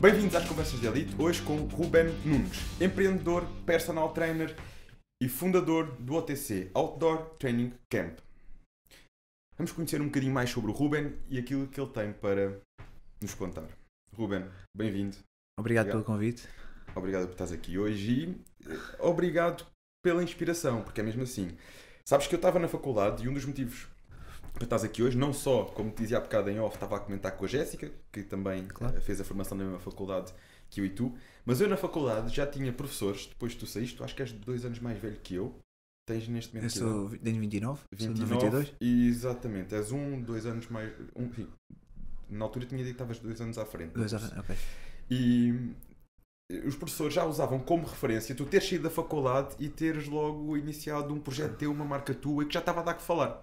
Bem-vindos às Conversas de Elite, hoje com Ruben Nunes, empreendedor, personal trainer e fundador do OTC Outdoor Training Camp. Vamos conhecer um bocadinho mais sobre o Ruben e aquilo que ele tem para nos contar. Ruben, bem-vindo. Obrigado, obrigado, pelo convite. Obrigado por estás aqui hoje e eh, obrigado pela inspiração, porque é mesmo assim. Sabes que eu estava na faculdade e um dos motivos para estás aqui hoje, não só, como te dizia há bocado em off, estava a comentar com a Jéssica, que também claro. Eh, fez a formação na mesma faculdade que eu e tu, mas eu na faculdade já tinha professores, depois tu saíste, tu acho que és dois anos mais velho que eu, tens neste momento... Eu sou, de 29, 29 sou 92. exatamente, és um, dois anos mais... Um, enfim, na altura tinha dito que estavas dois anos à frente. Dois anos, ok. E eh, os professores já usavam como referência tu teres saído da faculdade e teres logo iniciado um projeto teu, uma marca tua e que já estava a dar que falar.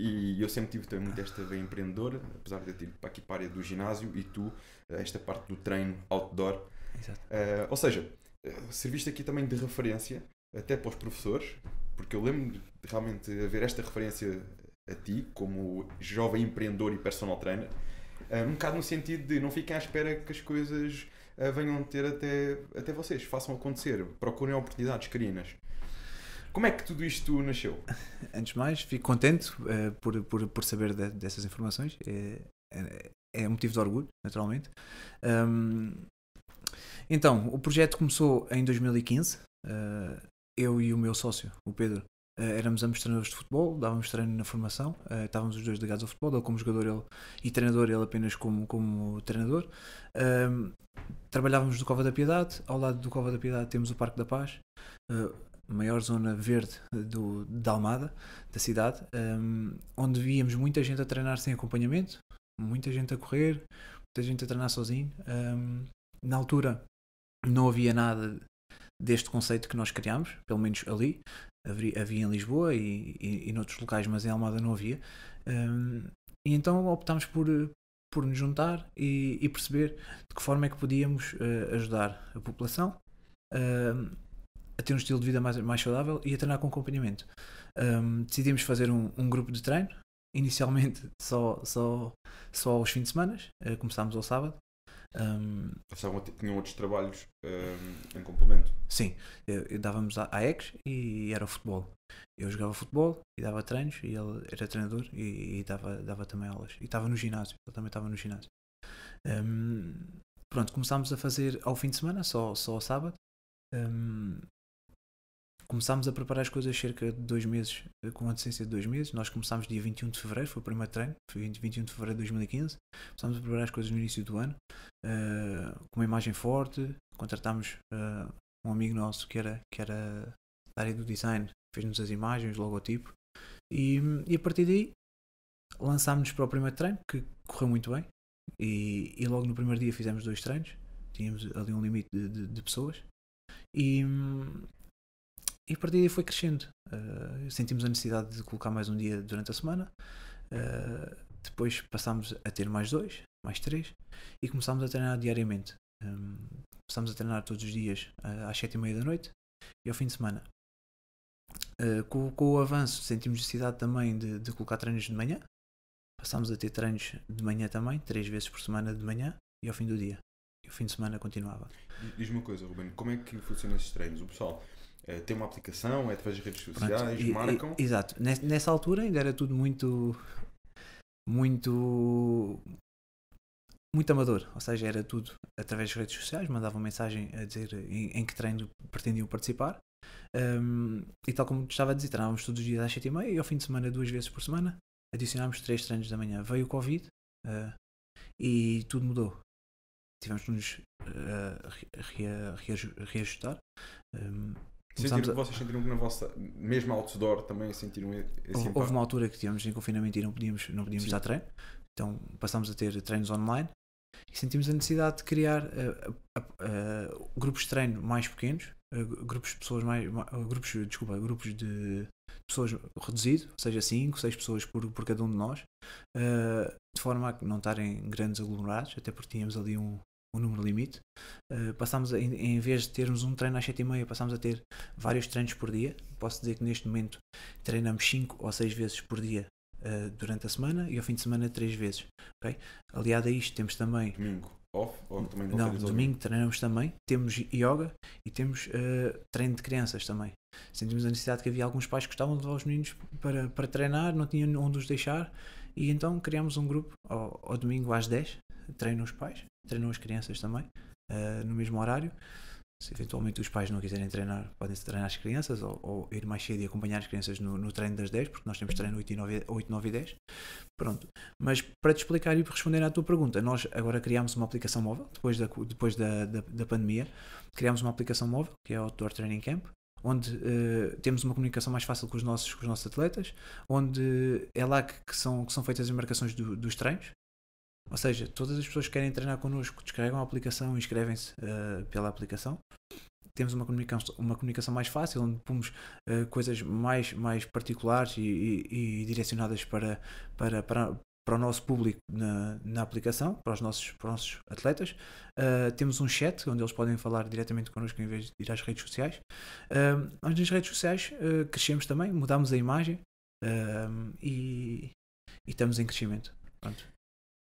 E eu sempre tive também muito esta veia empreendedora, apesar de eu ter ido para aqui para a área do ginásio e tu, eh, esta parte do treino outdoor. Exato. Uh, ou seja, eh, serviste aqui também de referência, até para os professores, porque eu lembro de realmente haver esta referência a ti, como jovem empreendedor e personal trainer, um bocado no sentido de não fiquem à espera que as coisas venham ter até, até vocês, façam acontecer, procurem oportunidades, crinas. Como é que tudo isto nasceu? Antes de mais, fico contente uh, por, por, por saber de, dessas informações. É, é, é, um motivo de orgulho, naturalmente. Um, então, o projeto começou em 2015. Uh, eh, eu e o meu sócio, o Pedro, uh, éramos ambos treinadores de futebol, dávamos treino na formação, uh, estávamos os dois ligados ao futebol, eu como jogador ele, e treinador, ele apenas como, como treinador. trabalhávamos no Cova da Piedade, ao lado do Cova da Piedade temos o Parque da Paz maior zona verde do, da Almada, da cidade, um, onde víamos muita gente a treinar sem acompanhamento, muita gente a correr, muita gente a treinar sozinho. Um, na altura não havia nada deste conceito que nós criámos, pelo menos ali. Havia, havia em Lisboa e, e, e noutros locais, mas em Almada não havia. Um, e então optámos por, por nos juntar e, e, perceber de que forma é que podíamos uh, ajudar a população. Uh, a ter um estilo de vida mais, mais saudável e a treinar com acompanhamento. Um, decidimos fazer um, um, grupo de treino, inicialmente só, só, só aos fins de semana, uh, começámos ao sábado. Um, tinham outros trabalhos um, em complemento? Sim, eu, eu dávamos a, a ex e era o futebol. Eu jogava futebol e dava treinos e ele era treinador e, e dava, dava também aulas. E estava no ginásio, ele também estava no ginásio. Um, pronto, começámos a fazer ao fim de semana, só, só ao sábado. Um, Começámos a preparar as coisas cerca de dois meses, eh, com antecedência de dois meses. Nós começámos dia 21 de fevereiro, foi o primeiro treino, foi 21 de fevereiro de 2015. Começámos a preparar as coisas no início do ano, uh, com uma imagem forte. Contratámos uh, um amigo nosso que era, que era da área do design, fez-nos as imagens, o logotipo. E, e a partir daí lançámos-nos para o primeiro treino, que correu muito bem. E, e, logo no primeiro dia fizemos dois treinos, tínhamos ali um limite de, de, de pessoas. E, e a partir daí foi crescendo. Uh, sentimos a necessidade de colocar mais um dia durante a semana. Uh, depois passámos a ter mais dois, mais três e começámos a treinar diariamente. Um, ehm, começámos a treinar todos os dias uh, às sete e meia da noite e ao fim de semana. Com, com, o avanço sentimos necessidade também de, de colocar treinos de manhã. Passámos a ter treinos de manhã também, três vezes por semana de manhã e ao fim do dia. E o fim de semana continuava. Diz-me uma coisa, Ruben, como é que funcionam esses treinos? O pessoal é, tem uma aplicação, é através das redes sociais, Pronto, marcam. E, exato. Nessa, altura ainda era tudo muito. muito. muito amador. Ou seja, era tudo através das redes sociais, mandavam mensagem a dizer em, em que treino pretendiam participar. Um, e tal como estava a dizer, treinávamos todos os dias às 7h30 e ao fim de semana, duas vezes por semana, adicionámos três treinos da manhã. Veio o Covid uh, e tudo mudou. Tivemos de nos uh, reajustar. Um, Sentiram, a... Vocês sentiram que na vossa, mesmo outdoor também sentiram esse houve, houve uma altura que tínhamos em confinamento e não podíamos, não podíamos dar treino, então passámos a ter treinos online e sentimos a necessidade de criar uh, uh, uh, grupos de treino mais pequenos, eh, grupos de pessoas mais, eh, grupos, desculpa, grupos de pessoas reduzido, ou seja, 5, 6 pessoas por, por cada um de nós, eh, de forma a não estarem grandes aglomerados, até porque tínhamos ali um, o número limite. Uh, eh, passámos, a, em, vez de termos um treino às 7h30, passámos a ter vários treinos por dia. Posso dizer que neste momento treinamos 5 ou 6 vezes por dia uh, durante a semana e ao fim de semana 3 vezes. Okay? Aliado a isto, temos também. Domingo off? Ou também não, não domingo treinamos também. Temos yoga e temos uh, treino de crianças também. Sentimos a necessidade que havia alguns pais que gostavam de levar os meninos para, para treinar, não tinham onde os deixar e então criamos um grupo ao, ao domingo às 10, treinam os pais, treinam as crianças também, uh, no mesmo horário. Se eventualmente os pais não quiserem treinar, podem-se treinar as crianças ou, ou, ir mais cedo e acompanhar as crianças no, no, treino das 10, porque nós temos treino 8, 9, 8, 9 e 10. Pronto. Mas para te explicar e responder à tua pergunta, nós agora criámos uma aplicação móvel, depois da, depois da, da, da pandemia, criámos uma aplicação móvel, que é o Outdoor Training Camp, onde uh, temos uma comunicação mais fácil com os nossos, com os nossos atletas, onde é lá que, que são, que são feitas as marcações do, dos treinos. Ou seja, todas as pessoas que querem treinar connosco descarregam a aplicação e inscrevem-se uh, pela aplicação. Temos uma comunicação, uma comunicação mais fácil, onde pomos uh, coisas mais, mais particulares e, e, e, direcionadas para, para, para, para o nosso público na, na aplicação, para os nossos, para os nossos atletas. Uh, temos um chat onde eles podem falar diretamente connosco em vez de ir às redes sociais. Uh, nós nas redes sociais uh, crescemos também, mudamos a imagem e, e, estamos em crescimento. Pronto.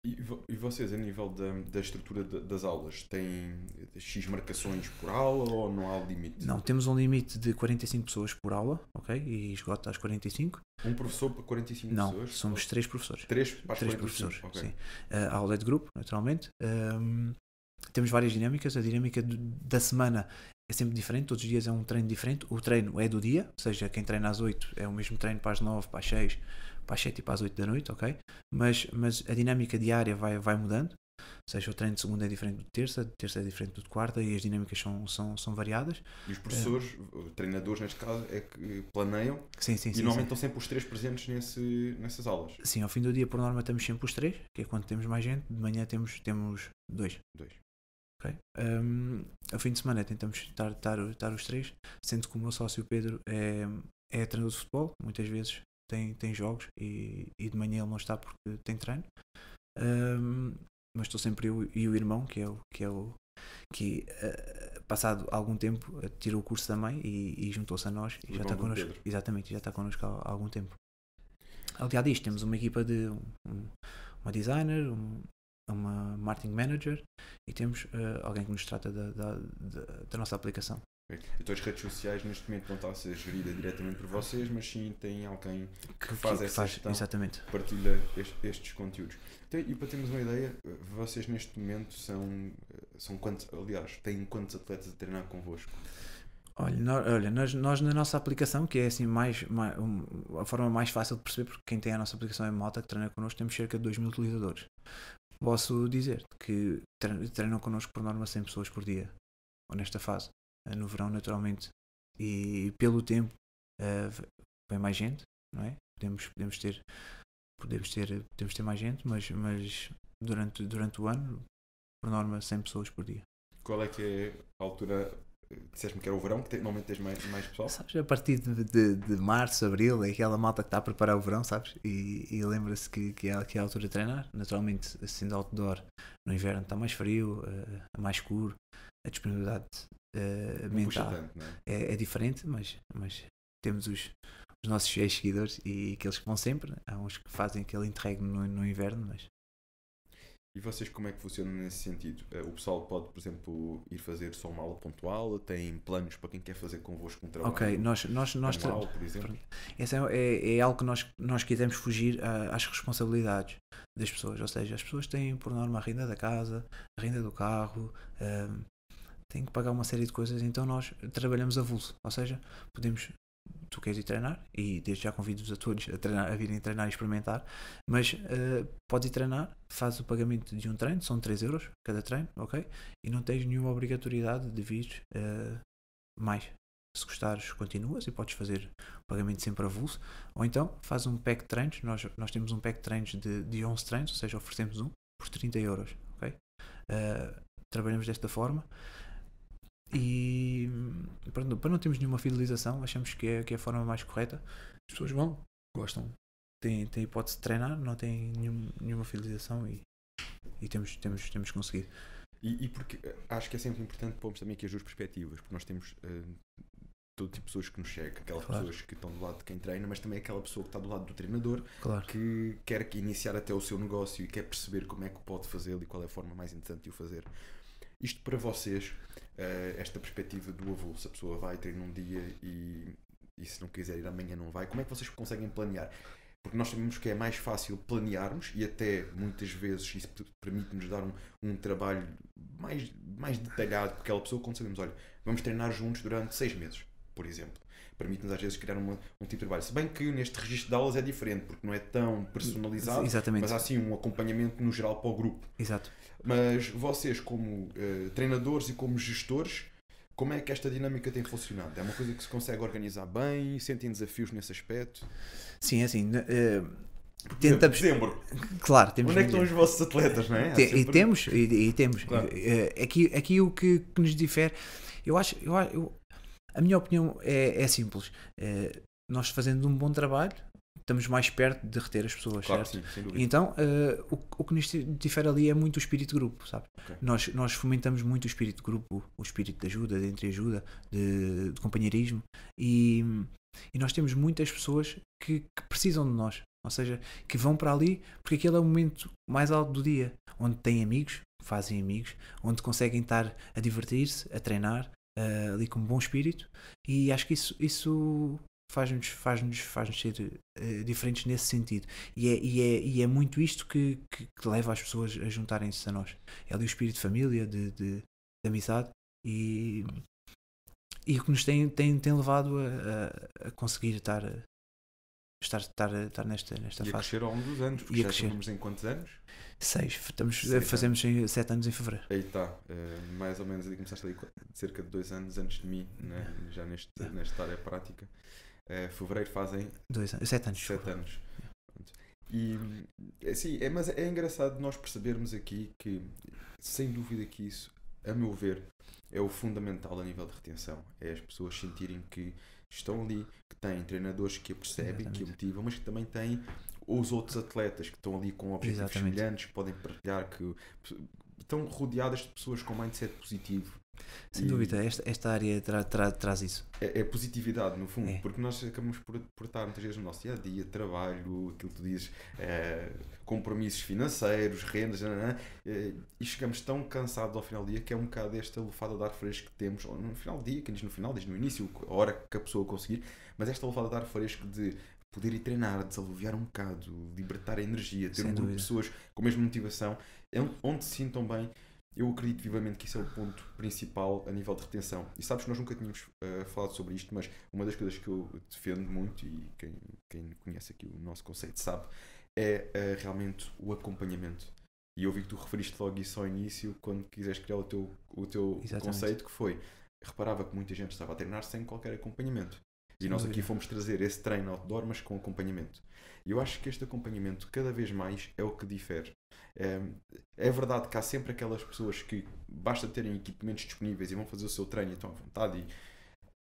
E, e vocês, a nível da, da estrutura de, das aulas, têm X marcações por aula ou não há limite? Não, temos um limite de 45 pessoas por aula, ok? E esgota às 45. Um professor para 45 não, pessoas? Não, somos três professores. Três, para três 45, professores, okay. sim. Uh, a aula é de grupo, naturalmente. Um, ehm, temos várias dinâmicas. A dinâmica do, da semana é sempre diferente, todos os dias é um treino diferente. O treino é do dia, ou seja, quem treina às 8 é o mesmo treino para as 9, para as 6, para as 7 e para as 8 da noite, ok? Mas, mas a dinâmica diária vai, vai mudando, ou seja, o treino de segunda é diferente do de terça, de terça é diferente do de quarta e as dinâmicas são, são, são variadas. E os professores, é. treinadores neste caso, é que planeiam sim, sim, e sim, normalmente sim. estão sempre os três presentes nesse, nessas aulas. Sim, ao fim do dia por norma estamos sempre os três, que é quando temos mais gente, de manhã temos, temos dois. Dois. ok? Um, ao fim de semana tentamos estar, estar, estar os três, sendo que o meu sócio Pedro é, é treinador de futebol, muitas vezes tem, tem jogos e, e de manhã ele não está porque tem treino. Um, mas estou sempre eu e o irmão, que é o que, é o, que uh, passado algum tempo tirou o curso da mãe e, e juntou-se a nós e já está connosco. Exatamente, já está connosco há, há algum tempo. Aliás isto temos uma equipa de um, uma designer, um, uma marketing manager e temos uh, alguém que nos trata da, da, da, da nossa aplicação. Então as redes sociais neste momento não está a ser geridas diretamente por vocês, mas sim tem alguém que, faz que essa faz, exatamente. partilha estes, estes conteúdos. Então, e para termos uma ideia, vocês neste momento são, são quantos, aliás, têm quantos atletas a treinar convosco? Olha, nós, olha nós, nós, na nossa aplicação, que é assim mais, mais um, a forma mais fácil de perceber, porque quem tem a nossa aplicação é Mota, que treina connosco, temos cerca de 2 mil utilizadores. Posso dizer que treinam connosco por norma 100 pessoas por dia, ou nesta fase. Eh, no verão, naturalmente, e pelo tempo uh, vem mais gente, não é? Podemos, podemos, ter, podemos, ter, podemos ter mais gente, mas, mas durante, durante o ano, por norma, 100 pessoas por dia. Qual é que é a altura eh, disseste-me que era o verão, que normalmente tens mais, mais pessoal. Sabes, a partir de, de, de, março, abril, é aquela malta que está a preparar o verão, sabes? E, e lembra-se que, que, é, que é a altura de treinar. Naturalmente, sendo outdoor, no inverno está mais frio, uh, mais escuro, a disponibilidade uh, mental. Tanto, é? é? É, diferente, mas, mas temos os, os nossos ex-seguidores e aqueles que vão sempre. Né? Há uns que fazem aquele interregno no, no inverno, mas. E vocês como é que funcionam nesse sentido? Eh, o pessoal pode, por exemplo, ir fazer só uma aula pontual? Tem planos para quem quer fazer convosco um trabalho? Ok, nós... nós, nós anual, por exemplo? Essa é, é, é, algo que nós, nós quisemos fugir às responsabilidades das pessoas. Ou seja, as pessoas têm, por norma, a renda da casa, a renda do carro, ehm, tem que pagar uma série de coisas, então nós trabalhamos a vulso, ou seja, podemos tu queres ir treinar e desde já convido-vos a todos a, treinar, a virem treinar e experimentar mas uh, podes ir treinar faz o pagamento de um treino, são 3 euros cada treino, ok? E não tens nenhuma obrigatoriedade de vir uh, eh, mais, se gostares continuas e podes fazer o pagamento sempre a vulso. ou então faz um pack de treinos nós, nós temos um pack de treinos de, de 11 treinos ou seja, oferecemos um por 30 euros ok? Uh, trabalhamos desta forma e pronto, para não termos nenhuma fidelização, achamos que é, que é a forma mais correta. As pessoas vão, gostam, têm, têm hipótese de treinar, não têm nenhum, nenhuma fidelização e, e temos, temos, temos conseguido. E, e, porque eh, acho que é sempre importante pormos também aqui as duas perspectivas, porque nós temos uh, todo tipo de pessoas que nos chegam, aquelas claro. pessoas que estão do lado de quem treina, mas também aquela pessoa que está do lado do treinador claro. que quer iniciar até o seu negócio e quer perceber como é que pode fazê-lo e qual é a forma mais interessante de o fazer. Isto para vocês, eh, esta perspectiva do avô, se a pessoa vai ter num dia e, e se não quiser ir amanhã não vai, como é que vocês conseguem planear? porque nós sabemos que é mais fácil planearmos e até muitas vezes isso permite-nos dar um, um trabalho mais, mais detalhado com aquela pessoa quando sabemos, olha, vamos treinar juntos durante seis meses, por exemplo. Permite-nos às vezes criar uma, um tipo de trabalho. Se bem que neste registro de aulas é diferente, porque não é tão personalizado, Exatamente. mas há sim um acompanhamento no geral para o grupo. Exato. Mas vocês, como uh, treinadores e como gestores, como é que esta dinâmica tem funcionado? É uma coisa que se consegue organizar bem? Sentem desafios nesse aspecto? Sim, é assim. Uh, eh, tentamos. Dezembro. Claro, temos. Onde é que estão os vossos atletas, não é? Tem, sempre... E temos, e, e temos. Claro. Uh, aqui, aqui o que, que, nos difere. Eu acho. Eu, eu a minha opinião é, é simples. Uh, nós fazendo um bom trabalho, estamos mais perto de reter as pessoas, claro certo? Sim, então, uh, o, o, que nos difere ali é muito o espírito de grupo, sabe? Okay. Nós, nós fomentamos muito o espírito de grupo, o espírito de ajuda, de entreajuda, de, de companheirismo e, e nós temos muitas pessoas que, que precisam de nós, ou seja, que vão para ali porque aquele é o momento mais alto do dia, onde têm amigos, fazem amigos, onde conseguem estar a divertir-se, a treinar, uh, ali com um bom espírito, e acho que isso, isso faz-nos faz -nos, faz -nos ser uh, diferentes nesse sentido. E é, e é, e é muito isto que, que, que leva as pessoas a juntarem-se a nós. É ali o espírito de família, de, de, de amizade e, e o que nos tem, tem, tem levado a, a, a conseguir estar, a, estar, estar, estar nesta, nesta e fase. E crescer ao longo dos anos, porque e já estamos em quantos anos? Seis, estamos, Seis fazemos anos. sete anos em fevereiro. Aí está, uh, mais ou menos ali começaste ali cerca de dois anos antes de mim, né? É. já neste, nesta área prática. É, fevereiro fazem. Dois anos. Sete anos. Sete anos. E, assim, é, mas é engraçado nós percebermos aqui que, sem dúvida que isso, a meu ver, é o fundamental a nível de retenção. É as pessoas sentirem que estão ali, que têm treinadores que a percebem, Exatamente. que a motivam, mas que também têm os outros atletas que estão ali com objetivos Exatamente. semelhantes, que podem partilhar, que estão rodeadas de pessoas com mindset positivo, sem e... dúvida, esta, esta área tra, tra, traz isso. É, é, positividade, no fundo, é. porque nós acabamos por, por estar muitas vezes no nosso dia a dia, trabalho, aquilo que tu dizes, é, compromissos financeiros, rendas, eh, e chegamos tão cansados ao final do dia que é um bocado esta lufada de ar fresco que temos no final do dia, que diz no final, diz no início, a hora que a pessoa conseguir, mas esta lufada de ar fresco de poder ir treinar, desaluviar um bocado, libertar a energia, ter Sem um grupo de pessoas com a mesma motivação, é onde se sintam bem eu acredito vivamente que isso é o ponto principal a nível de retenção. E sabes que nós nunca tínhamos uh, falado sobre isto, mas uma das coisas que eu defendo muito, e quem, quem conhece aqui o nosso conceito sabe, é uh, realmente o acompanhamento. E eu vi que tu referiste logo isso ao início, quando quiseres criar o teu, o teu conceito, que foi reparava que muita gente estava a treinar sem qualquer acompanhamento. E nós aqui fomos trazer esse treino outdoor, mas com acompanhamento. E eu acho que este acompanhamento, cada vez mais, é o que difere. É, é verdade que há sempre aquelas pessoas que basta terem equipamentos disponíveis e vão fazer o seu treino e estão à vontade, e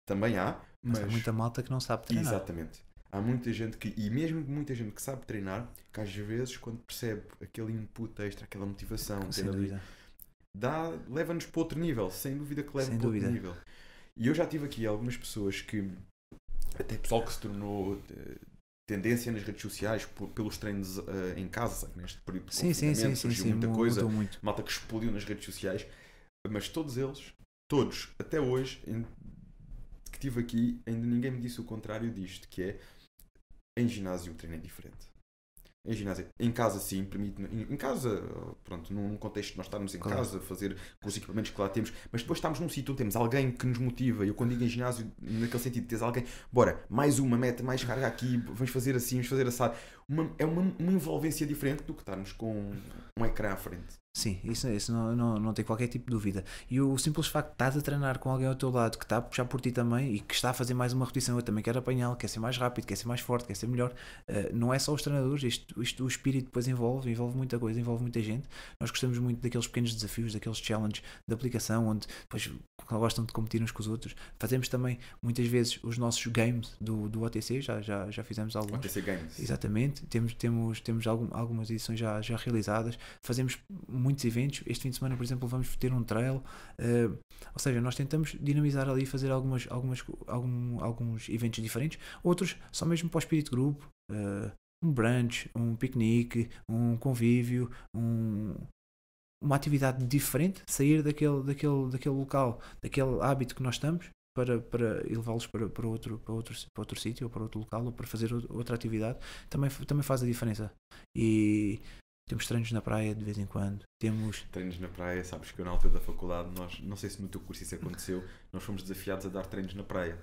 também há, mas, mas há muita malta que não sabe treinar. Exatamente. Há muita gente que, e mesmo muita gente que sabe treinar, que às vezes, quando percebe aquele input extra, aquela motivação, dá, leva-nos para outro nível, sem dúvida que leva sem para dúvida. outro nível. E eu já tive aqui algumas pessoas que até pessoal que se tornou eh, tendência nas redes sociais por, pelos treinos uh, em casa, neste período de sim, sim, sim, surgiu sim, muita sim, coisa, muito. malta que explodiu nas redes sociais, mas todos eles, todos, até hoje, em, que tive aqui, ainda ninguém me disse o contrário disto, que é em ginásio o treino é diferente. Em ginásio. Em casa, sim, permite-me. Em, em, casa, pronto, num contexto de nós estarmos em claro. casa, fazer com os equipamentos que lá temos, mas depois estamos num sítio onde temos alguém que nos motiva. Eu, quando digo em ginásio, naquele sentido, tens alguém, bora, mais uma meta, mais carga aqui, vamos fazer assim, vamos fazer assado. Uma, é uma, uma envolvência diferente do que estarmos com um ecrã à frente. Sim, isso, isso não, não, não tem qualquer tipo de dúvida. E o simples facto de estás a treinar com alguém ao teu lado que está a puxar por ti também e que está a fazer mais uma repetição, eu também quero apanhá-lo, quer ser mais rápido, quer ser mais forte, quer ser melhor. Uh, não é só os treinadores, isto, isto o espírito depois envolve, envolve muita coisa, envolve muita gente. Nós gostamos muito daqueles pequenos desafios, daqueles challenges de aplicação, onde depois gostam de competir uns com os outros. Fazemos também muitas vezes os nossos games do, do OTC, já, já, já fizemos alguns. OTC Games. Exatamente, temos, temos, temos algum, algumas edições já, já realizadas. Fazemos muitos eventos. Este fim de semana, por exemplo, vamos ter um trail. Uh, ou seja, nós tentamos dinamizar ali, fazer algumas, algumas, algum, alguns eventos diferentes. Outros só mesmo para o espírito grupo. Uh, um brunch, um piquenique, um convívio, um, uma atividade diferente, sair daquele, daquele, daquele local, daquele hábito que nós estamos, para, para levá los para, para outro, para outro, para outro sítio, ou para outro local, ou para fazer outra atividade, também, também faz a diferença. E temos treinos na praia de vez em quando. Temos. Treinos na praia, sabes que eu, na altura da faculdade, nós, não sei se no teu curso isso aconteceu, nós fomos desafiados a dar treinos na praia.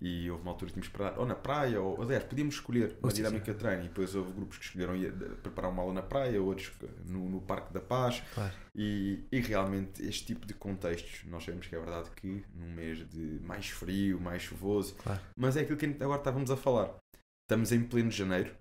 E houve uma altura que tínhamos que parar, ou na praia, ou aliás, podíamos escolher uma dinâmica de treino. E depois houve grupos que escolheram ir, eh, preparar uma aula na praia, outros no, no Parque da Paz. Claro. E, e realmente, este tipo de contextos, nós sabemos que é verdade que num mês de mais frio, mais chuvoso, claro. mas é aquilo que agora estávamos a falar. Estamos em pleno janeiro,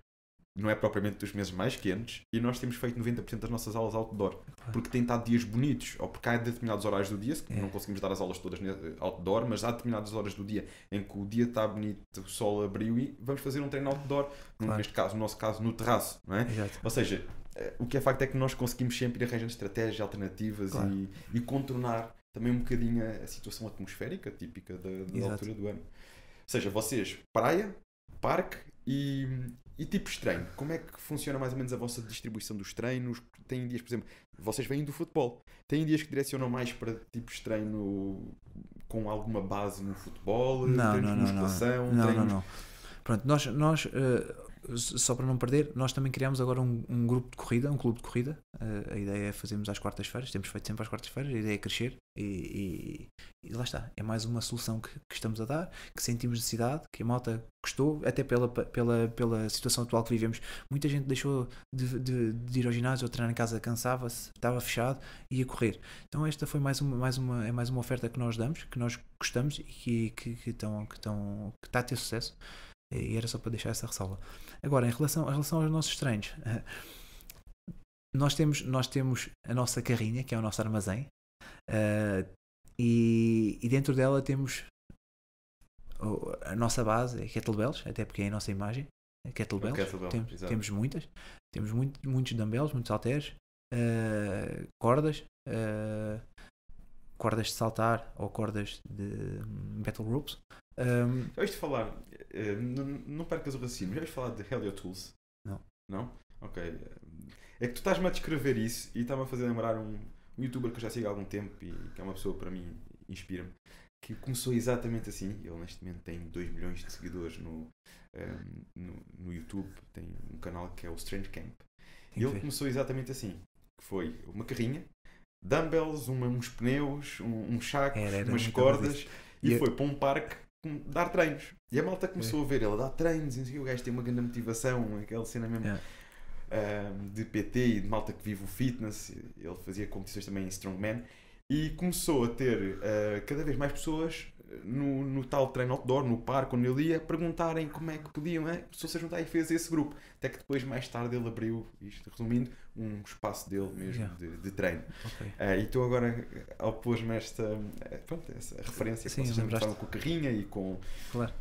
não é propriamente dos meses mais quentes, e nós temos feito 90% das nossas aulas outdoor, porque tem estado dias bonitos, ou porque há determinados horários do dia, que é. não conseguimos dar as aulas todas outdoor, mas há determinadas horas do dia em que o dia está bonito, o sol abriu e vamos fazer um treino outdoor, claro. neste caso, no nosso caso, no terraço, não é? Exato. Ou seja, eh, o que é facto é que nós conseguimos sempre ir arranjando estratégias alternativas claro. e, e, contornar também um bocadinho a, situação atmosférica típica da, da altura do ano. Ou seja, vocês, praia, parque e, e tipo de treino, como é que funciona mais ou menos a vossa distribuição dos treinos? Tem dias, por exemplo, vocês vêm do futebol, tem dias que direcionam mais para tipos de treino com alguma base no futebol, não, treinos não, de musculação? Não, não, não, não. Pronto, nós, nós uh, só para não perder, nós também criámos agora um, um, grupo de corrida, um clube de corrida. Uh, a ideia é fazermos às quartas-feiras, temos feito sempre às quartas-feiras, a ideia é crescer e, e, e, lá está. É mais uma solução que, que, estamos a dar, que sentimos necessidade, que a malta gostou, até pela, pela, pela situação atual que vivemos. Muita gente deixou de, de, de ir ao ginásio ou treinar em casa, cansava-se, estava fechado e ia correr. Então esta foi mais uma, mais uma, é mais uma oferta que nós damos, que nós gostamos e que, que, que, que, estão que está a ter sucesso. E era só para deixar essa ressalva. Agora, em relação, em relação aos nossos treinos, nós temos, nós temos a nossa carrinha, que é o nosso armazém, eh, e, e dentro dela temos a nossa base, é kettlebells, até porque é a nossa imagem, kettlebells. Kettlebell, Tem, temos muitas, temos muito, muitos dumbbells, muitos halteres, eh, cordas, eh, cordas de saltar ou cordas de hum, battle ropes. Um... Já de falar, uh, não, percas o racismo, já ouviste falar de Helio Tools? Não. Não? Ok. É que tu estás-me a descrever isso e está-me a fazer lembrar um, um youtuber que eu já sigo há algum tempo e que é uma pessoa para mim, inspira-me, que começou exatamente assim. Ele neste momento tem 2 milhões de seguidores no, um, no, no, YouTube, tem um canal que é o Strange Camp. E ele começou exatamente assim, que foi uma carrinha dumbbells, uma, uns pneus, um, uns sacos, era, era umas cordas e, e eu... foi para um parque dar treinos. E a malta começou é. a ver, ele dá treinos, e o gajo tem uma grande motivação, aquela cena mesmo é. um, de PT e de malta que vive o fitness, ele fazia competições também em strongman e começou a ter uh, cada vez mais pessoas no, no tal treino outdoor, no parque, onde ele ia, perguntarem como é que podiam, é? Ah, começou -se juntar e fez esse grupo. Até que depois, mais tarde, ele abriu, isto resumindo, um espaço dele mesmo yeah. de, de, treino. Okay. Uh, e tu agora opôs-me esta, eh, pronto, essa referência Sim, que vocês com o Carrinha e com. Claro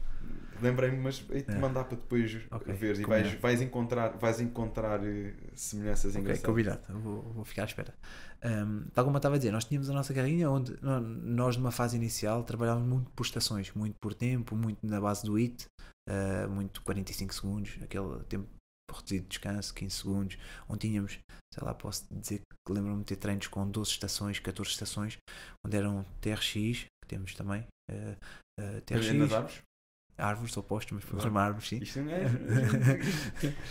Lembrei-me, mas e te é. mandar para depois okay, ver e vais, vais, encontrar, vais encontrar eh, semelhanças em engraçadas. Combinado, vou, vou ficar à espera. Um, tal como eu estava a dizer, nós tínhamos a nossa carrinha onde nós, numa fase inicial, trabalhávamos muito por estações, muito por tempo, muito na base do IT, uh, ah, muito 45 segundos, aquele tempo reduzido de descanso, 15 segundos, onde tínhamos, sei lá, posso dizer que lembro-me de ter treinos com 12 estações, 14 estações, onde eram TRX, que temos também, uh, uh, TRX, árvores opostas, mas podemos chamar árvores, sim. Isto não é. é-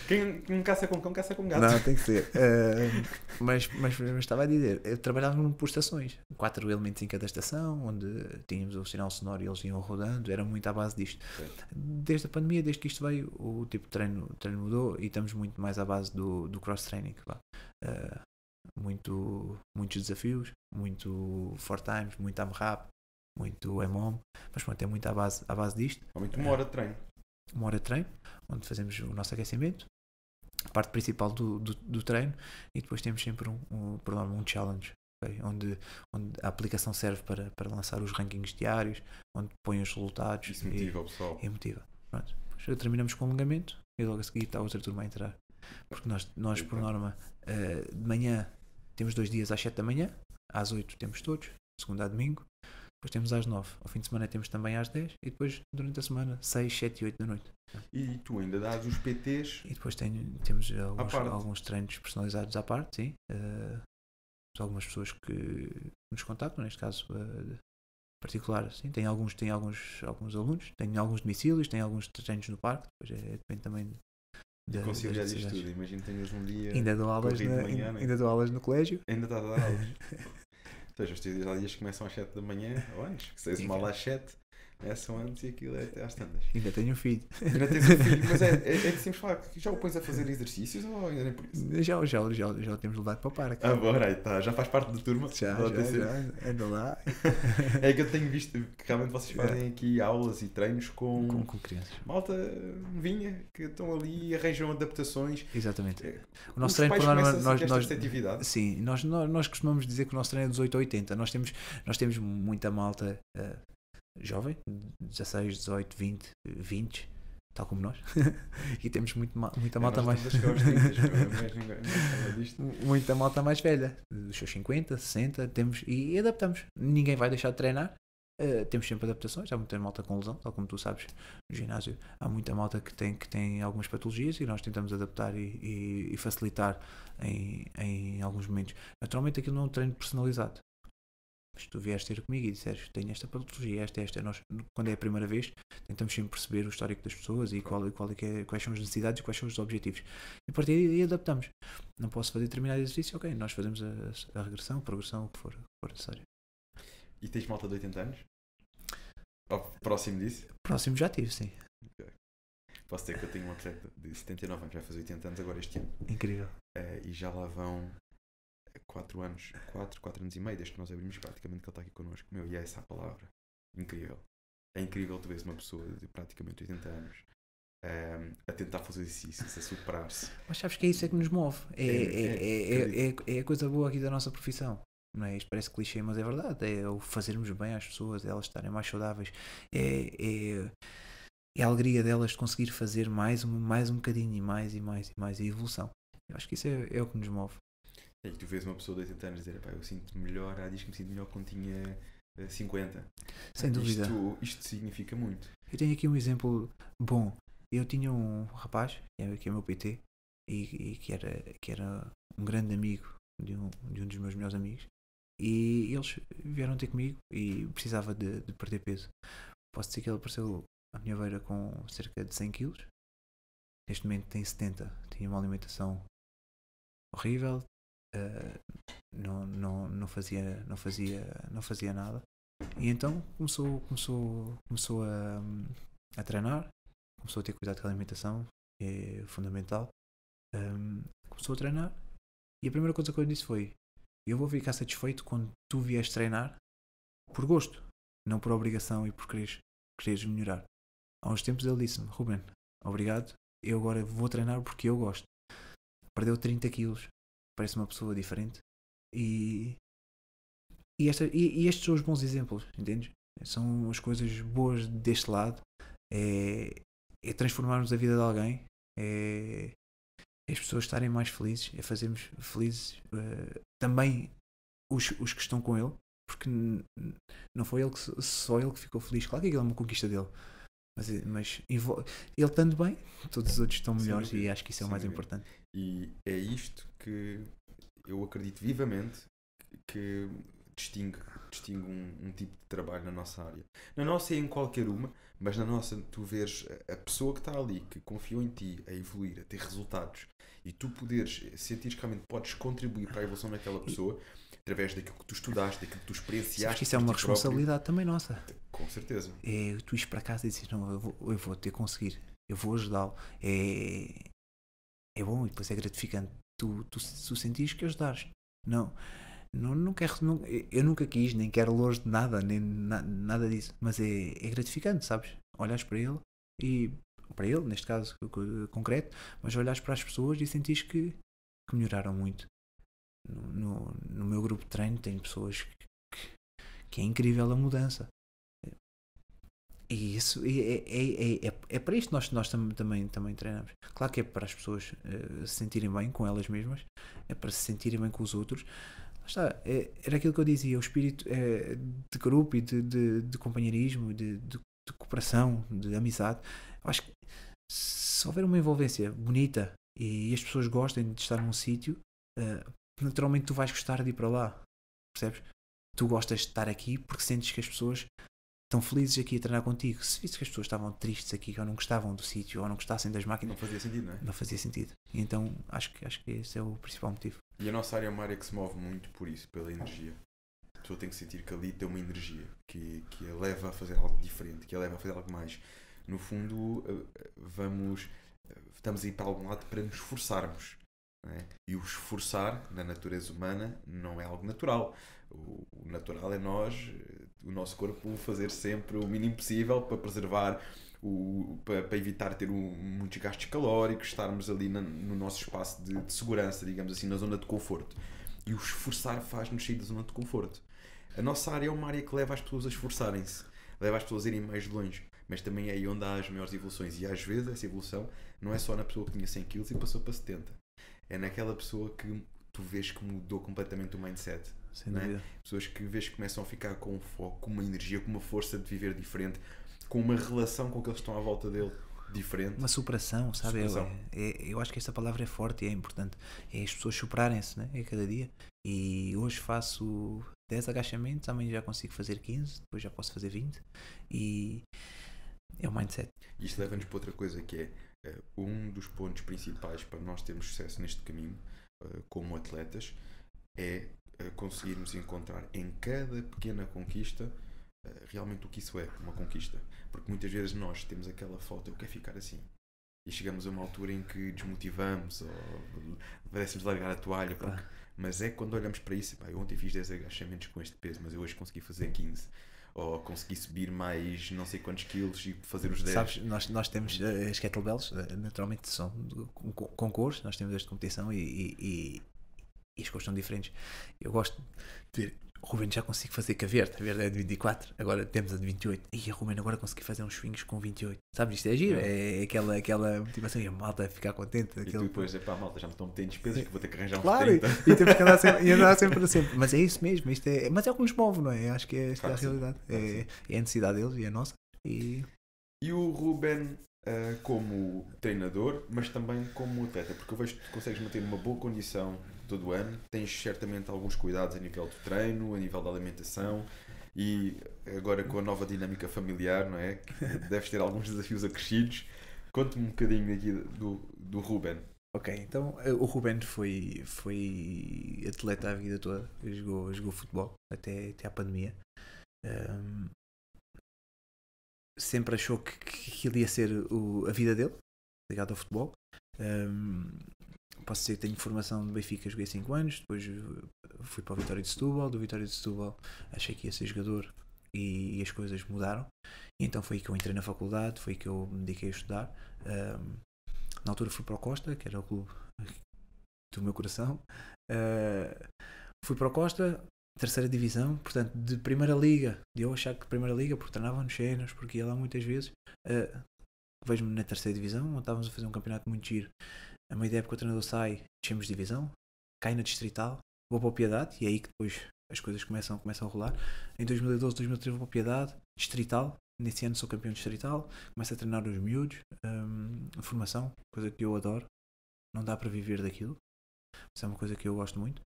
quem não caça com cão, caça com gato. Não, tem que ser. Uh, mas, mas, mas, estava a dizer, trabalhávamos por estações, quatro elementos em cada estação, onde tínhamos o sinal sonoro e eles iam rodando, era muito à base disto. Sim. Desde a pandemia, desde que isto veio, o tipo de treino, treino mudou e estamos muito mais à base do, do cross-training. Uh, muito, muitos desafios, muito four times, muito AMRAP, muito home é mas pronto, é muito à base, à base disto. muito uma hora de treino. Uma hora de treino, onde fazemos o nosso aquecimento, a parte principal do, do, do treino, e depois temos sempre um, um, por norma, um challenge, okay? onde, onde a aplicação serve para, para lançar os rankings diários, onde põe os resultados. Isso motiva o pessoal. E motiva. Pronto. Depois terminamos com o alongamento e logo a seguir está outra turma a entrar. Porque nós, nós por norma, uh, de manhã temos dois dias às 7 da manhã, às 8 temos todos, segunda a domingo, depois temos às 9. Ao fim de semana temos também às 10 e depois durante a semana 6, 7 e 8 da noite. E tu ainda dás os PTs? E depois tem temos alguns, alguns treinos personalizados à parte, sim. Uh, algumas pessoas que nos contactam, neste caso uh, particular, sim. Tem alguns, tem alguns, alguns alunos, tem alguns domicílios, tem alguns treinos no parque, depois é, depende também da, conciliar isto tudo, imagino que tenhas um dia. Ainda dou aulas, na, manhã, é? ainda, né? dou aulas no colégio. Ainda estás a dar aulas. Ou seja, os teus dias começam às 7 da manhã ou antes. que és mal às 7, é são antes e aquilo é até às tantas. Ainda tenho um filho. Ainda tens um filho, mas é, é, é de simples falar. Já o pões a fazer exercícios ou ainda nem por isso? Já, já, já, já o temos levado para o parque. agora ah, aí está, Já faz parte da turma. Já, já, já, anda lá. é que eu tenho visto que realmente vocês fazem aqui aulas e treinos com... Com, com crianças. Malta vinha, que estão ali e arranjam adaptações. Exatamente. É, o nosso Os treino, por norma, nós... nós Sim, nós, nós, nós costumamos dizer que o nosso treino é 18 a 80. Nós temos, nós temos muita malta... Uh, jovem, 16, 18, 20, 20, tal como nós. e temos muito, muita é, malta mais. muita malta mais velha, dos seus 50, 60, temos e adaptamos. Ninguém vai deixar de treinar. Uh, temos sempre adaptações, há muita malta com lesão, tal como tu sabes, no ginásio há muita malta que tem, que tem algumas patologias e nós tentamos adaptar e, e, e facilitar em, em alguns momentos. Naturalmente aquilo não é um treino personalizado, mas tu vieste ter comigo e que tenho esta patologia, esta, esta. Nós, quando é a primeira vez, tentamos sempre perceber o histórico das pessoas e qual, qual é, é quais são as necessidades e quais são os objetivos. E a partir daí adaptamos. Não posso fazer determinado exercício, ok, nós fazemos a, a regressão, a progressão, o que for, for necessário. E tens malta de 80 anos? Ou próximo disso? Próximo já tive, sim. Okay. Posso dizer que eu tenho um atleta de 79 anos, vai fazer 80 anos agora este ano. Incrível. Uh, e já lá vão 4 anos, 4, 4 anos e meio, desde que nós abrimos, praticamente que ele está aqui connosco. Meu, e é essa a palavra. Incrível. É incrível tu vês uma pessoa de praticamente 80 anos um, ehm, a tentar fazer exercícios, a superar-se. Mas sabes que é isso é que nos move. É, é, é é é, é, é, é a coisa boa aqui da nossa profissão. Não é? Isto parece clichê, mas é verdade. É o fazermos bem às pessoas, elas estarem mais saudáveis. É, é, a alegria delas de conseguir fazer mais, mais um bocadinho e mais e mais e mais a evolução. Eu acho que isso é, é o que nos move que tu vês uma pessoa de 80 anos dizer, pá, eu sinto melhor, há dias que me sinto melhor quando tinha 50. Eh, Sem dúvida. Isto, isto significa muito. Eu tenho aqui um exemplo bom. Eu tinha um rapaz, que é, é meu PT, e, e, que, era, que era um grande amigo de um, de um dos meus melhores amigos, e eles vieram ter comigo e precisava de, de perder peso. Posso dizer que ele apareceu à minha beira com cerca de 100 kg. Neste momento tem 70. Tinha uma alimentação horrível, uh, não, não, não, fazia, não, fazia, não fazia nada. E então começou, começou, começou a, a treinar, começou a ter cuidado com a alimentação, é fundamental. Um, começou a treinar e a primeira coisa que eu disse foi: Eu vou ficar satisfeito quando tu vieres treinar por gosto, não por obrigação e por quereres, quereres melhorar. Há uns tempos ele disse-me: Ruben, obrigado, eu agora vou treinar porque eu gosto. Perdeu 30 quilos parece uma pessoa diferente. E, e, esta, e, e estes são os bons exemplos, entendes? São as coisas boas deste lado. É, é transformarmos a vida de alguém, é, é, as pessoas estarem mais felizes, é fazermos felizes uh, também os, os que estão com ele, porque não foi ele que, só ele que ficou feliz, claro que aquilo é uma conquista dele. Mas, eh, mas ele estando bem, todos os outros estão melhores Sim, e acho que isso é o mais importante. E é isto que eu acredito vivamente que distingue, distingue um, um, tipo de trabalho na nossa área. Na nossa e é em qualquer uma, mas na nossa tu vês a pessoa que está ali, que confiou em ti a evoluir, a ter resultados, e tu poderes sentir que realmente podes contribuir para a evolução daquela pessoa através daquilo que tu estudaste, daquilo que tu experienciaste. isso é uma responsabilidade próprio. também nossa. Com certeza. É, tu ires para casa e dizes, não, eu vou, eu vou ter conseguir, eu vou ajudá-lo. É, bom e depois é gratificante tu, tu, tu sentires que ajudares. Não, não, não quero, não, eu nunca quis, nem quero louros de nada, nem na, nada disso, mas é, é gratificante, sabes? Olhas para ele e, para ele, neste caso concreto, mas olhas para as pessoas e sentires que, que melhoraram muito. No, no, no, meu grupo de treino tem pessoas que, que, que é incrível a mudança. É isso, é, é, é, é, para isto nós, nós tam, também, também treinamos. Claro que é para as pessoas uh, se sentirem bem com elas mesmas, é para se sentirem bem com os outros. Está, é, era aquilo que eu dizia, o espírito é, de grupo e de, de, de companheirismo, de, de, de, cooperação, de amizade. Eu acho que se houver uma envolvência bonita e, as pessoas gostem de estar num sítio, uh, naturalmente tu vais gostar de ir para lá, percebes? Tu gostas de estar aqui porque sentes que as pessoas estão felizes aqui a treinar contigo. Se visse que as pessoas estavam tristes aqui, ou não gostavam do sítio, ou não gostassem das máquinas. Não fazia sentido, não é? Não fazia sentido. Então acho que, acho que esse é o principal motivo. E a nossa área é uma área que se move muito por isso, pela energia. A pessoa tem que sentir que ali tem uma energia que, que a leva a fazer algo diferente, que a leva a fazer algo mais. No fundo, eh, eh, vamos. Eh, estamos aí para algum lado para nos esforçarmos. É? E o esforçar na natureza humana não é algo natural. O, natural é nós o nosso corpo fazer sempre o mínimo possível para preservar o, para, para, evitar ter um, muitos gastos calóricos, estarmos ali na, no nosso espaço de, de, segurança, digamos assim, na zona de conforto. E o esforçar faz-nos sair da zona de conforto. A nossa área é uma área que leva as pessoas a esforçarem-se, leva as pessoas a irem mais longe, mas também é aí onde há as maiores evoluções. E às vezes essa evolução não é só na pessoa que tinha 100 kg e passou para 70, é naquela pessoa que tu vês que mudou completamente o mindset sem né? dúvida. Pessoas que vês que começam a ficar com um foco, com uma energia, com uma força de viver diferente, com uma relação com aqueles que estão à volta dele diferente. Uma superação, sabe? Superação. Eu, é, é, eu, acho que esta palavra é forte e é importante. É as pessoas superarem-se, né? É cada dia. E hoje faço 10 agachamentos, amanhã já consigo fazer 15, depois já posso fazer 20. E é o mindset. Isto leva-nos para outra coisa que é eh, um dos pontos principais para nós termos sucesso neste caminho eh, como atletas é conseguirmos encontrar em cada pequena conquista eh, realmente o que isso é, uma conquista. Porque muitas vezes nós temos aquela foto, eu quero ficar assim. E chegamos a uma altura em que desmotivamos ou parecemos largar a toalha. Porque... Mas é quando olhamos para isso, eu ontem fiz 10 agachamentos com este peso, mas eu hoje consegui fazer 15 ou consegui subir mais não sei quantos quilos e fazer os 10. Sabes, nós, nós temos eh, as kettlebells, eh, naturalmente são concursos, nós temos esta competição e, e, e as cores são diferentes. Eu gosto de ver, Ruben, já consigo fazer com tá a verde, é de 24, agora temos a de 28. E a Ruben, agora consegui fazer uns swings com 28. Sabes, isto é giro, é, é aquela, aquela motivação e a malta ficar contente. E depois, é pá, malta, já me estão metendo despesas que vou ter que arranjar claro, uns Claro, E, e temos que andar sempre, e andar sempre, sempre. Mas é isso mesmo, isto é, mas é o que nos move, não é? Acho que é, é a realidade, é, é, a necessidade deles e é a nossa. E, e o Ruben ah, como treinador, mas também como atleta, porque eu vejo que tu consegues manter uma boa condição todo o ano, tens certamente alguns cuidados a nível do treino, a nível da alimentação e agora com a nova dinâmica familiar, não é? Que deves ter alguns desafios acrescidos. Conta-me um bocadinho aqui do, do Ruben. Ok, então eh, o Ruben foi, foi atleta a vida toda, jogou, jogou futebol até, até à pandemia. Um, sempre achou que, que, que ia ser o, a vida dele, ligado ao futebol. Um, posso dizer que tenho formação no Benfica, joguei 5 anos, depois eh, fui para o Vitória de Setúbal, do Vitória de Setúbal achei que ia ser jogador e, e as coisas mudaram. E então foi aí que eu entrei na faculdade, foi aí que eu me dediquei a estudar. Um, na altura fui para o Costa, que era o clube do meu coração. Uh, fui para o Costa, terceira divisão, portanto, de primeira liga, de eu achar que primeira liga, porque treinava nos cenas, porque ia lá muitas vezes. Uh, Vejo-me na terceira divisão, onde estávamos a fazer um campeonato muito giro a meio da época o treinador sai, deixamos divisão, cai na distrital, vou para a Piedade e é aí que depois as coisas começam, começam a rolar. Em 2012, 2013 vou para a Piedade, distrital, nesse ano sou campeão distrital, começo a treinar os miúdos, um, a formação, coisa que eu adoro, não dá para viver daquilo, mas é uma coisa que eu gosto muito.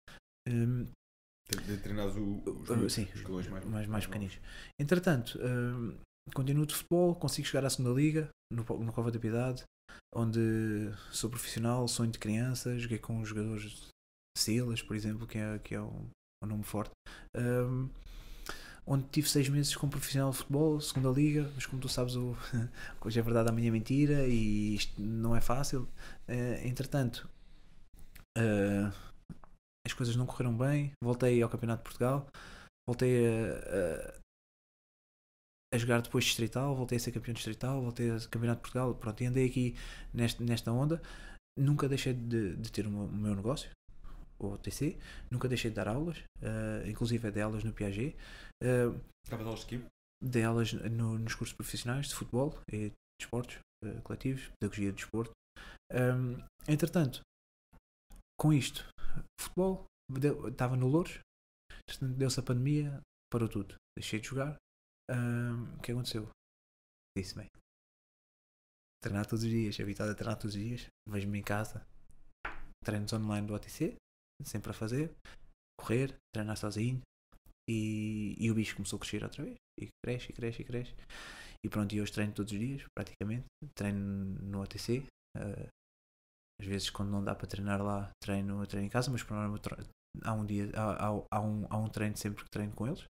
Um, de treinar os, uh, os, sim, os mais, mais, mais, mais pequeninos. Entretanto, um, continuo de futebol, consigo chegar à segunda liga, no, no Cova da Piedade, onde sou profissional, sonho de criança, joguei com os jogadores Silas, por exemplo, que é, que é um, um nome forte. Um, onde tive seis meses como profissional de futebol, segunda liga, mas como tu sabes, o, hoje é verdade, amanhã é mentira e isto não é fácil. Uh, entretanto, uh, as coisas não correram bem, voltei ao Campeonato de Portugal, voltei a, a jogar depois distrital, voltei a ser campeão distrital, voltei a ser campeonato de Portugal, pronto, e andei aqui neste, nesta onda. Nunca deixei de, de ter o meu, o meu negócio, o OTC, nunca deixei de dar aulas, uh, inclusive é dei aulas no Piaget. Uh, de aulas de quê? Dei aulas no, nos cursos profissionais de futebol e de esportes uh, coletivos, pedagogia de desporto. Um, eh, entretanto, com isto, futebol, estava no Louros, deu-se a pandemia, parou tudo. Deixei de jogar, um, o que aconteceu? Disse, bem. Treinar todos os dias, habitado a treinar todos os dias. Vejo-me em casa. Treinos online do OTC, sempre a fazer. Correr, treinar sozinho. E, e o bicho começou a crescer outra vez. E cresce, e cresce, e cresce. E pronto, e hoje treino todos os dias, praticamente. Treino no OTC. Uh, ah, às vezes, quando não dá para treinar lá, treino, treino em casa, mas por norma há um dia há, há, há, um, há um treino sempre que treino com eles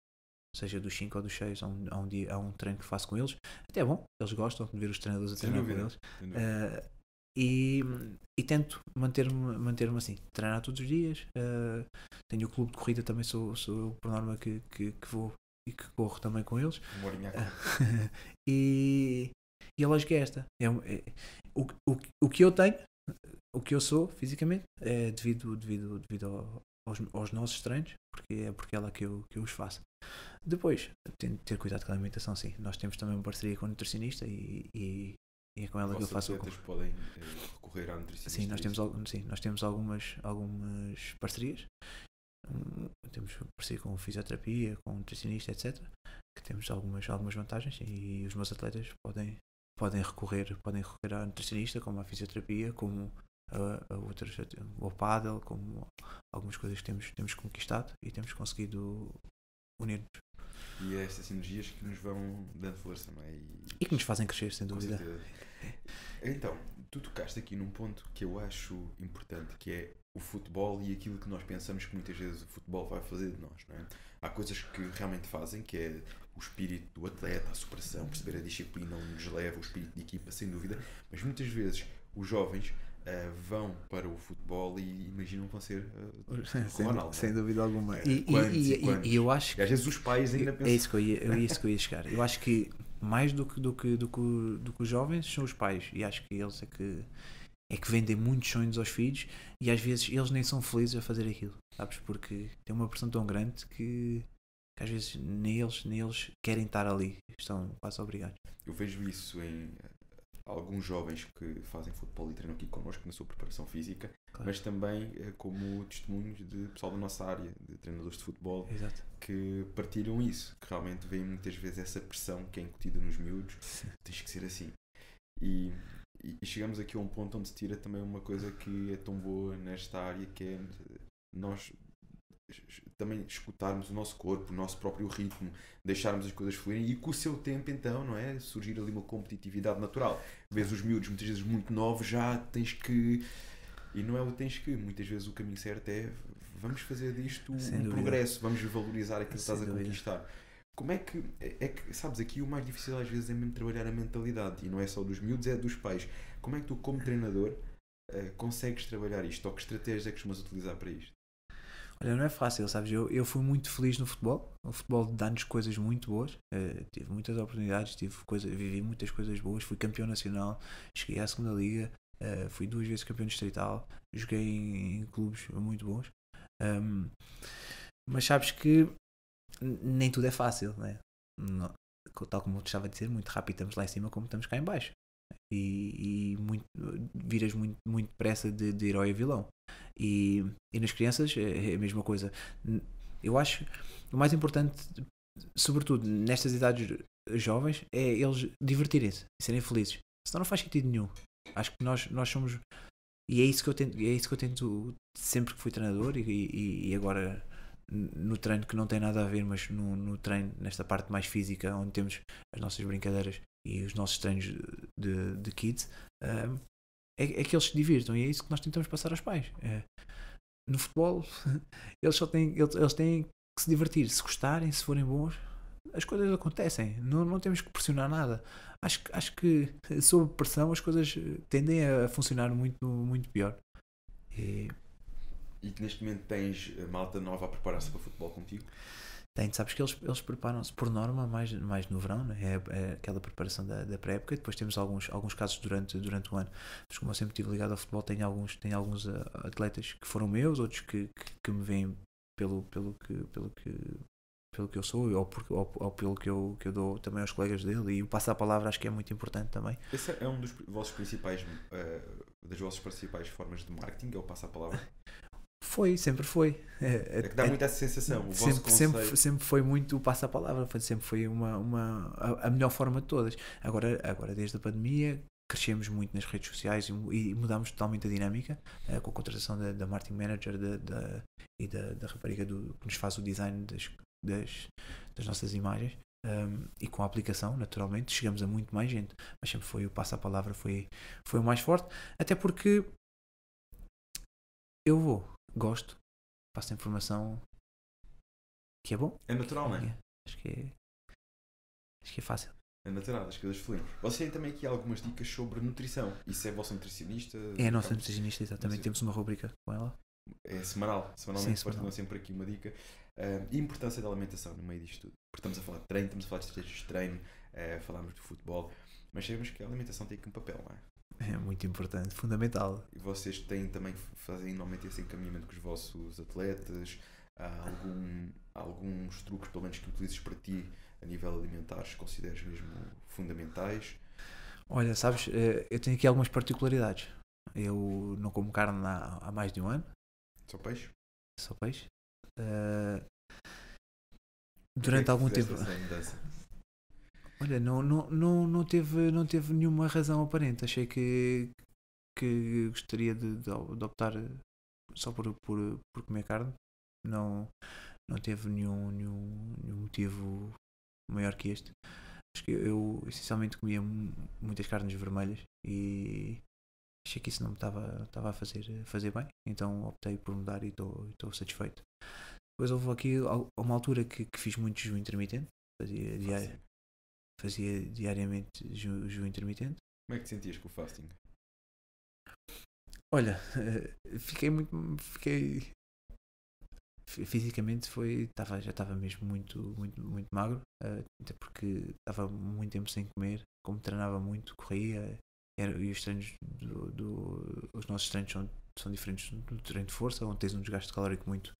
seja dos 5 ou dos 6, há um, há, um dia, há um treino que faço com eles. Até é bom, eles gostam de ver os treinadores a treinar com eles. Uh, e, e, tento manter-me manter assim, treinar todos os dias. Uh, tenho o clube de corrida também, sou, sou eu por norma que, que, que vou e que corro também com eles. Uh, e, e a lógica é esta. É, é, o, o, o que eu tenho, o que eu sou fisicamente, é devido, devido, devido ao, aos, aos, nossos treinos, porque é porque ela lá que eu, que eu os faço. Depois, ter cuidado com a alimentação, sim. Nós temos também uma parceria com o nutricionista e, e, e é com ela que eu faço. Os podem eh, recorrer à nutricionista? Sim, é nós temos, sim, nós temos algumas, algumas parcerias. Temos parceria com fisioterapia, com nutricionista, etc. Que temos algumas, algumas vantagens e os meus atletas podem, podem recorrer podem recorrer à nutricionista, como à fisioterapia, como a, a outras, ao paddle, como algumas coisas que temos, temos conquistado e temos conseguido unir-nos. E é estas energias que nos vão dando força, não é? E, e que nos fazem crescer, sem dúvida. Então, tu tocaste aqui num ponto que eu acho importante, que é o futebol e aquilo que nós pensamos que muitas vezes o futebol vai fazer de nós, não é? Há coisas que realmente fazem, que é o espírito do atleta, a superação, perceber a disciplina onde nos leva, o espírito de equipa, sem dúvida, mas muitas vezes os jovens Uh, vão para o futebol e imaginam que vão ser uh, sem, Ronaldo. Sem dúvida alguma. e, e, e, e, eu acho que, e às vezes os pais ainda pensam. É isso que eu ia, é isso que eu ia chegar. Eu acho que mais do que, do, que, do, que, do que os jovens são os pais. E acho que eles é que é que vendem muitos sonhos aos filhos e às vezes eles nem são felizes a fazer aquilo. Sabes? Porque tem uma pressão tão grande que, que às vezes nem eles, nem eles querem estar ali. Estão quase obrigados. Eu vejo isso em alguns jovens que fazem futebol e treinam aqui connosco na sua preparação física, claro. mas também eh, como testemunhos de pessoal da nossa área, de treinadores de futebol, Exato. que partilham isso, que realmente veem muitas vezes essa pressão que é incutida nos miúdos, Sim. tens que ser assim. E, e, chegamos aqui a um ponto onde se tira também uma coisa que é tão boa nesta área, que é nós também escutarmos o nosso corpo, o nosso próprio ritmo, deixarmos as coisas fluírem e com o seu tempo então, não é? Surgir ali uma competitividade natural. Vês os miúdos muitas vezes muito novos, já tens que... E não é o tens que, muitas vezes o caminho certo é vamos fazer disto Sem um dúvida. progresso, vamos valorizar aquilo que Sem estás a conquistar. Como é que, é, é que, sabes, aqui o mais difícil às vezes é mesmo trabalhar a mentalidade e não é só dos miúdos, é dos pais. Como é que tu, como treinador, eh, consegues trabalhar isto ou que estratégias é que costumas utilizar para isto? Olha, não é fácil, sabes? Eu, eu fui muito feliz no futebol. O futebol dá-nos coisas muito boas. Uh, tive muitas oportunidades, tive coisa, vivi muitas coisas boas. Fui campeão nacional, cheguei à segunda liga, uh, fui duas vezes campeão distrital, joguei em, em clubes muito bons. Um, mas sabes que nem tudo é fácil, né? Não, tal como eu estava a dizer, muito rápido estamos lá em cima como estamos cá em baixo e, e muito, viras muito, muito depressa de, de herói a vilão. E, e nas crianças é, é a mesma coisa. Eu acho o mais importante, sobretudo nestas idades jovens, é eles divertirem-se e serem felizes. Senão não faz sentido nenhum. Acho que nós, nós somos. E é isso que eu tento, é isso que eu tento sempre que fui treinador e, e, e agora no treino que não tem nada a ver, mas no, no treino, nesta parte mais física, onde temos as nossas brincadeiras e os nossos estranhos de, de kids, um, é, é, que eles se divirtam e é isso que nós tentamos passar aos pais. É, no futebol, eles só têm, eles, eles, têm que se divertir, se gostarem, se forem bons, as coisas acontecem, não, não temos que pressionar nada. Acho, acho que sob pressão as coisas tendem a funcionar muito, muito pior. E, e que neste momento tens eh, malta nova a preparar-se para futebol contigo? Tem, sabes que eles, eles preparam-se por norma mais, mais no verão, né? é, é aquela preparação da, da pré-época, e depois temos alguns, alguns casos durante, durante o ano. Mas como eu sempre estive ligado ao futebol, tenho alguns, tenho alguns eh, atletas que foram meus, outros que, que, que me veem pelo, pelo, que, pelo, que, pelo que eu sou ou, por, ou, ou, pelo que eu, que eu dou também aos colegas dele e o passar a palavra acho que é muito importante também. Esse é um dos vossos principais uh, das vossas principais formas de marketing, é o passar a palavra? Foi, sempre foi. É, é, é que dá é, muito essa sensação. O sempre, vosso sempre, sempre foi muito o passo à palavra, foi, sempre foi uma, uma, a, a, melhor forma de todas. Agora, agora, desde a pandemia, crescemos muito nas redes sociais e, e mudámos totalmente a dinâmica é, com a contratação da, da marketing manager da, da, e da, da rapariga do, que nos faz o design das, das, das nossas imagens. Um, ehm, e com a aplicação, naturalmente, chegamos a muito mais gente. Mas sempre foi o passo à palavra, foi, foi o mais forte. Até porque eu vou gosto, passo informação que é bom. É natural, não é? Né? Acho que é, acho que é fácil. É natural, as coisas fluem. Você tem também aqui algumas dicas sobre nutrição. Isso é a vossa nutricionista? É a nossa nutricionista, exatamente. Temos uma rubrica com ela. É semanal. Semanalmente partilham sempre aqui uma dica. Uh, importância da alimentação no meio disto tudo. Porque estamos a falar de treino, estamos a falar de estratégias de treino, uh, eh, falamos do futebol, mas sabemos que a alimentação tem aqui um papel, não é? É muito importante, fundamental. E vocês têm também, fazem normalmente esse encaminhamento com os vossos atletas? Há algum, alguns truques, pelo menos, que utilizes para ti a nível alimentar, que consideres mesmo fundamentais? Olha, sabes, eh, eu tenho aqui algumas particularidades. Eu não como carne há, mais de um ano. Só peixe? Só peixe. Uh, durante é algum tempo. Olha, não, não, não, não, teve, não teve nenhuma razão aparente. Achei que, que gostaria de, de optar só por, por, por comer carne. Não, não teve nenhum, nenhum, nenhum motivo maior que este. Acho que eu essencialmente comia muitas carnes vermelhas e achei que isso não me estava a fazer, fazer bem, então optei por mudar e estou satisfeito. Depois houve aqui uma altura que, que fiz muito jejum intermitente, fazia diário, fazia diariamente jejum ju intermitente. Como é que te sentias com o fasting? Olha, eh, fiquei muito. Fiquei. Fisicamente foi. Tava, já estava mesmo muito, muito, muito magro, eh, até porque estava muito tempo sem comer. Como treinava muito, corria. Era, e os treinos do, do, Os nossos treinos são, são diferentes do treino de força, onde tens um desgaste calórico muito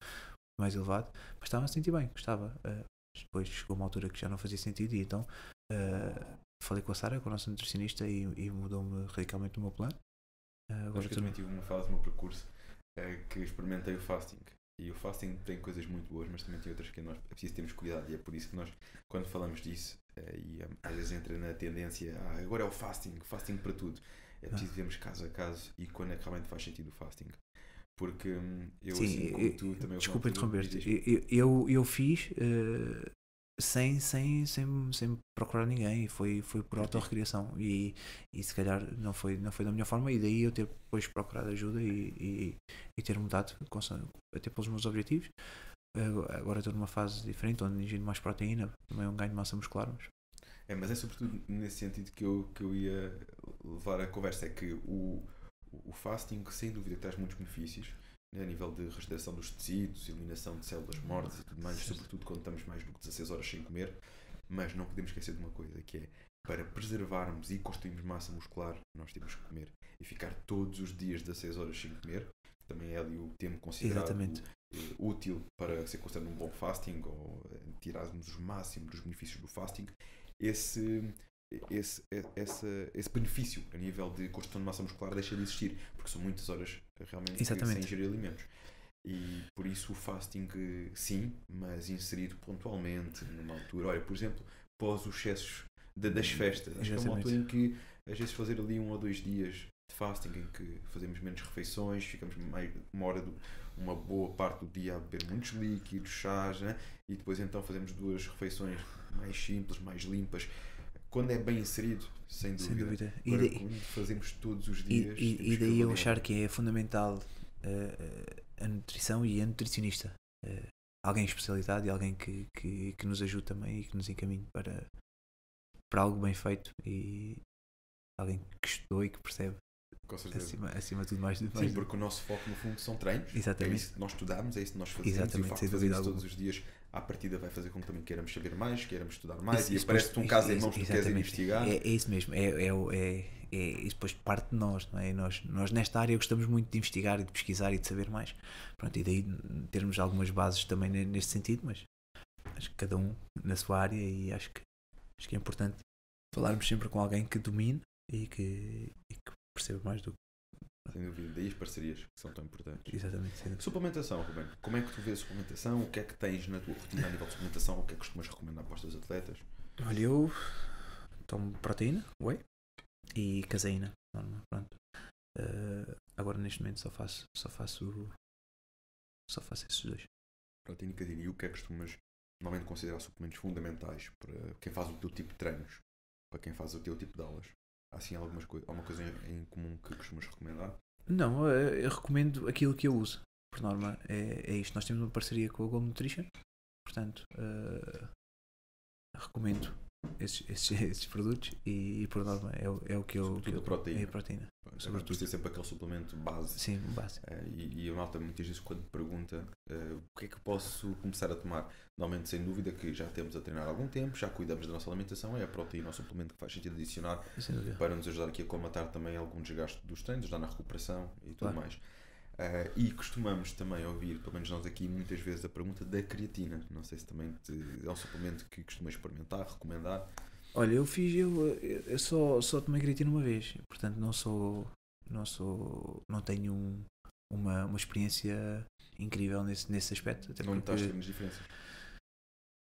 mais elevado. Mas estava a sentir bem, gostava. Eh, depois chegou uma altura que já não fazia sentido e então ah, falei com a Sara, com a nossa nutricionista, e, e mudou-me radicalmente o meu plano. Uh, agora eu também tive uma fase no meu percurso ah, que experimentei o fasting. E o fasting tem coisas muito boas, mas também tem outras que nós é preciso termos cuidado. E é por isso que nós, quando falamos disso, e às vezes entra na tendência, ah, agora é o fasting, fasting para tudo. É preciso vermos caso a caso e quando é que realmente faz sentido o fasting. Porque hum, eu, Sim, assim como tu, também... Desculpa interromper-te. Eu, eu, eu, fiz, uh, sem, sem, sem, sem procurar ninguém, foi, foi por autorrecriação e, e se calhar não foi, não foi da melhor forma e daí eu ter depois procurado ajuda e, e, e ter mudado até pelos meus objetivos. Agora estou numa fase diferente, onde ingiro mais proteína, também é um ganho de massa muscular. Mas... É, mas é sobretudo nesse sentido que eu, que eu ia levar a conversa, é que o, o fasting sem dúvida traz muitos benefícios a nível de restauração dos tecidos, eliminação de células mortas e tudo mais, sobretudo quando estamos mais do que 16 horas sem comer. Mas não podemos esquecer de uma coisa, que é para preservarmos e construirmos massa muscular, nós temos que comer e ficar todos os dias 16 horas sem comer. Também é ali o tempo considerado Exatamente. Eh, útil para ser considerado um bom fasting ou eh, tirarmos o máximo dos benefícios do fasting. Esse esse, esse benefício a nível de construção de massa muscular deixa de existir, porque são muitas horas realmente Exatamente. sem ingerir alimentos. E por isso o fasting, sim, mas inserido pontualmente, numa altura. Olha, por exemplo, pós os excessos de, das festas. Acho que é uma altura em que, às vezes, fazer ali um ou dois dias de fasting em que fazemos menos refeições, ficamos mais, uma hora do, uma boa parte do dia a beber muitos líquidos, chás, né? e depois então fazemos duas refeições mais simples, mais limpas, quando é bem inserido, sem dúvida. Sem dúvida. E fazemos todos os dias. E, e, e daí eu achar que é fundamental uh, a nutrição e a nutricionista. Uh, alguém especializado e alguém que, que, que, nos ajude também e que nos encaminhe para, para algo bem feito e alguém que estudou e que percebe. Com certeza. Acima, acima de tudo, mais, mais Sim, porque o nosso foco no fundo são treinos. É Exatamente. É isso que nós estudamos, é isso que nós fazemos. Exatamente, e o facto de todos os dias à partida vai fazer com que também queiramos saber mais, queiramos estudar mais isso, e aparece-te um caso isso, em mãos que tu queres investigar. É, é, isso mesmo, é, é, é, é isso depois parte de nós, não é? Nós, nós nesta área gostamos muito de investigar e de pesquisar e de saber mais. Pronto, e daí termos algumas bases também neste sentido, mas acho que cada um na sua área e acho que, acho que é importante falarmos sempre com alguém que domine e que, e que perceba mais do, sem dúvida, daí as parcerias que são tão importantes. Exatamente. Suplementação, Ruben. Como é que tu vês a suplementação? O que é que tens na tua rotina a nível de suplementação? O que é que costumas recomendar para os teus atletas? Olha, eu tomo proteína, whey, e caseína. Pronto. Uh, agora neste momento só faço, só faço, só faço esses dois. Proteína e caseína. E o que é que costumas normalmente considerar suplementos fundamentais para quem faz o teu tipo de treinos? Para quem faz o teu tipo de aulas? assim algumas coi alguma coisa em, em comum que costumas recomendar? Não, eu, eu, recomendo aquilo que eu uso, por norma. É, é isto. Nós temos uma parceria com a Gold Nutrition, portanto, uh, recomendo estes, produtos e, e, por norma é, o, é o que eu. Sobretudo que eu, proteína. É proteína. Sobretudo. Precisa é sempre aquele suplemento base. Sim, base. Eh, e, a malta muitas vezes quando pergunta uh, o que é que posso começar a tomar, normalmente sem dúvida que já temos a treinar há algum tempo, já cuidamos da nossa alimentação, é a proteína, é o suplemento que faz sentido adicionar para nos ajudar aqui a comatar também algum desgaste dos treinos, ajudar na recuperação e tudo claro. mais. Uh, e costumamos também ouvir, pelo menos nós aqui, muitas vezes a pergunta da creatina. Não sei se também te, é um suplemento que costumas experimentar, recomendar. Olha, eu fiz, eu, eu só, só tomei creatina uma vez, portanto não sou, não sou, não tenho um, uma, uma experiência incrível nesse, nesse aspecto. Até não notaste porque... diferenças?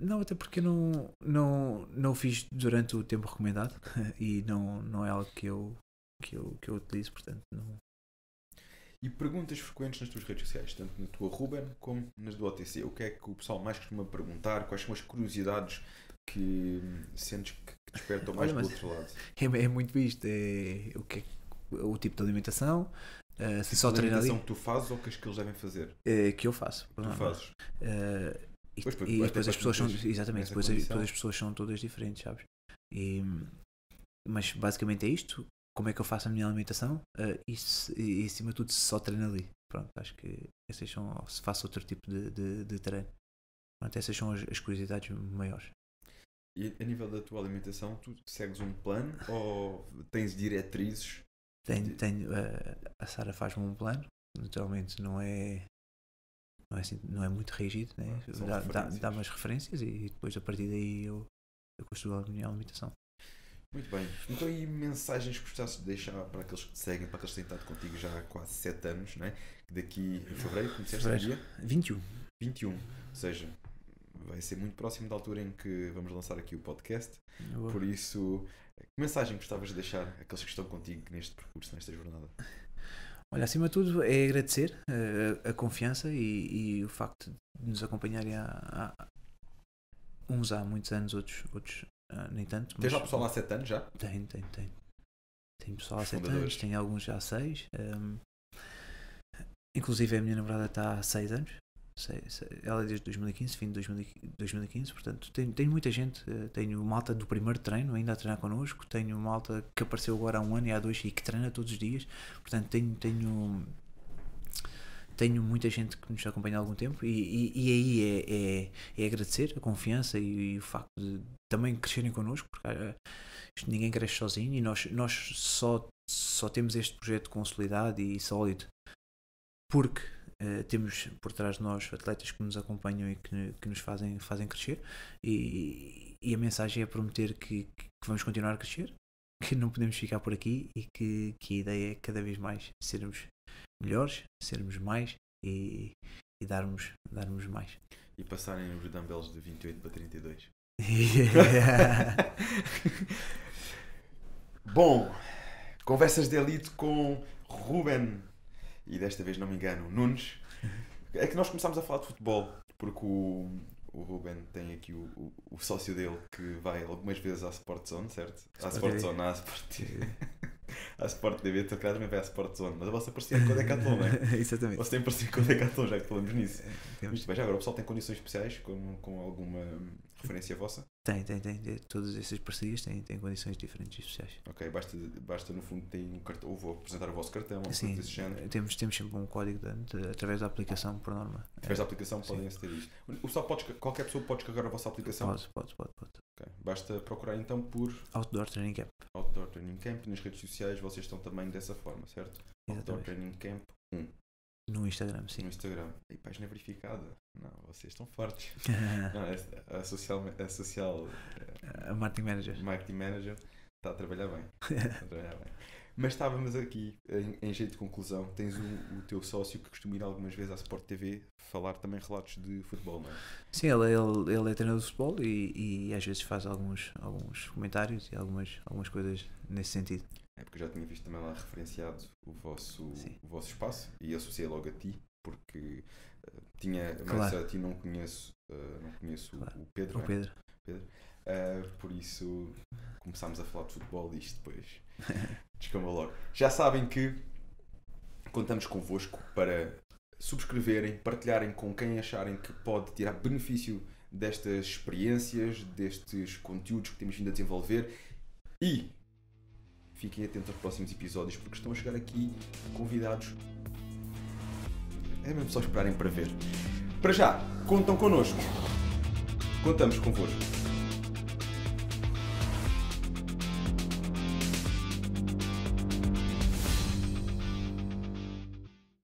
Não, até porque não, não, não fiz durante o tempo recomendado e não, não é algo que eu, que eu, que eu utilizo, portanto não, e perguntas frequentes nas tuas redes sociais, tanto na tua Ruben como nas do OTC. O que é que o pessoal mais costuma perguntar? Quais são as curiosidades que hum, sentes que despertam mais Olha, do outro lado? É, é, muito isto. É, o, que é, o tipo de alimentação, Uh, se tipo só treinar ali. que tu fazes ou que as que eles devem fazer? É que eu faço. Tu não. fazes. Uh, e, pois, e depois as pessoas são. Exatamente, depois, depois as pessoas são todas diferentes, sabes? E, mas basicamente é isto como é que eu faço a minha alimentação uh, e, se, e, acima de tudo só treino ali. Pronto, acho que essas são, se faço outro tipo de, de, de treino. Pronto, essas são as, as, curiosidades maiores. E a nível da tua alimentação, tu segues um plano ou tens diretrizes? Tenho, tenho uh, a Sara faz-me um plano, naturalmente não é não é, assim, não é muito rígido, né? dá-me ah, dá, dá as referências e depois a partir daí eu, eu construo a minha alimentação. Muito bem. Então, e mensagens que gostasses de deixar para aqueles que te seguem, para aqueles que têm estado contigo já há quase 7 anos, não é? Daqui em fevereiro, começaste o dia? 21. 21. Ou seja, vai ser muito próximo da altura em que vamos lançar aqui o podcast. Boa. Por isso, que mensagem gostavas de deixar àqueles que estão contigo neste percurso, nesta jornada? Olha, acima de tudo é agradecer a, eh, a confiança e, e, o facto de nos acompanharem há, há, uns há muitos anos, outros, outros ah, nem tanto. Tens já pessoal há 7 anos já? Tem, tem, tem. Tem pessoal há 7 anos, tem alguns já há 6. Um, inclusive a minha namorada está há 6 anos. Sei, sei, ela é desde 2015, fim de 2015, portanto tenho, tenho muita gente. Eh, tenho malta do primeiro treino ainda a treinar connosco, tenho malta que apareceu agora há um ano e há dois e que treina todos os dias, portanto tenho, tenho tenho muita gente que nos acompanha há algum tempo e, e, e aí é, é, é, agradecer a confiança e, e, o facto de também crescerem connosco, porque ah, ninguém cresce sozinho e nós, nós só, só temos este projeto consolidado e sólido porque Uh, temos por trás de nós atletas que nos acompanham e que, que nos fazem, fazem crescer e, e a mensagem é prometer que, que, vamos continuar a crescer, que não podemos ficar por aqui e que, que a ideia é cada vez mais sermos melhores, sermos mais e, e darmos, darmos mais. E passarem os dumbbells de 28 para 32. Yeah. Bom, conversas de elite com Ruben e desta vez não me engano, Nunes. É que nós começámos a falar de futebol porque o, o Ruben tem aqui o, o, o, sócio dele que vai algumas vezes à Sport Zone, certo? À Sport Zone, à Sport à Sport TV, se calhar também vai à Sport Zone, mas a vossa parecia com o Decathlon, não é? Exatamente. Você tem parecido com o Decathlon, já que falamos nisso. É, mas, bem, tipo, já agora, o pessoal tem condições especiais com, com alguma referência vossa? Tem, tem, tem. tem. Todas essas parcerias têm, têm condições diferentes e especiais. Ok, basta, basta no fundo ter um cartão, ou vou apresentar o vosso cartão, ou Sim, desse género. Temos, temos sempre um código de, de, através da aplicação, por norma. Através é. da aplicação podem aceder isto. O pessoal pode, qualquer pessoa pode carregar a vossa aplicação? Pode, pode, pode. pode. Basta procurar então por Outdoor Training Camp. Outdoor Training Camp. Nas redes sociais vocês estão também dessa forma, certo? Exatamente. Outdoor Training Camp 1. No Instagram, sim. No Instagram. E página verificada. Não, vocês estão fortes. não, a, é, a, social. A, social, a marketing manager. Marketing manager está a trabalhar bem. Está a trabalhar bem. Mas estávamos aqui, em, em jeito de conclusão, tens o, o, teu sócio que costuma ir algumas vezes à Sport TV falar também relatos de futebol, não é? Sim, ele, ele, ele é treinador de futebol e, e às vezes faz alguns, alguns comentários e algumas, algumas coisas nesse sentido. É porque eu já tinha visto também lá referenciado o vosso, o vosso espaço e associei logo a ti, porque uh, tinha, mas claro. a ti não conheço, uh, não conheço claro. o Pedro. O Pedro. É? Pedro. Uh, por isso começámos a falar de futebol e isto depois descamba logo. Já sabem que contamos convosco para subscreverem, partilharem com quem acharem que pode tirar benefício destas experiências, destes conteúdos que temos vindo a desenvolver e fiquem atentos aos próximos episódios porque estão a chegar aqui convidados. É mesmo só esperarem para ver. Para já, contam connosco. Contamos convosco.